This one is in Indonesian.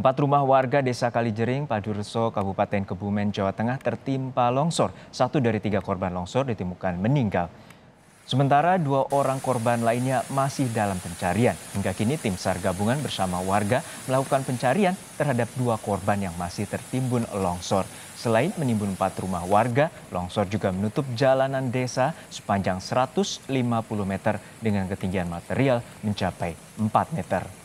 Empat rumah warga desa Kalijering, Padurso, Kabupaten Kebumen, Jawa Tengah tertimpa longsor. Satu dari tiga korban longsor ditemukan meninggal. Sementara dua orang korban lainnya masih dalam pencarian. Hingga kini tim SAR gabungan bersama warga melakukan pencarian terhadap dua korban yang masih tertimbun longsor. Selain menimbun empat rumah warga, longsor juga menutup jalanan desa sepanjang 150 meter dengan ketinggian material mencapai 4 meter.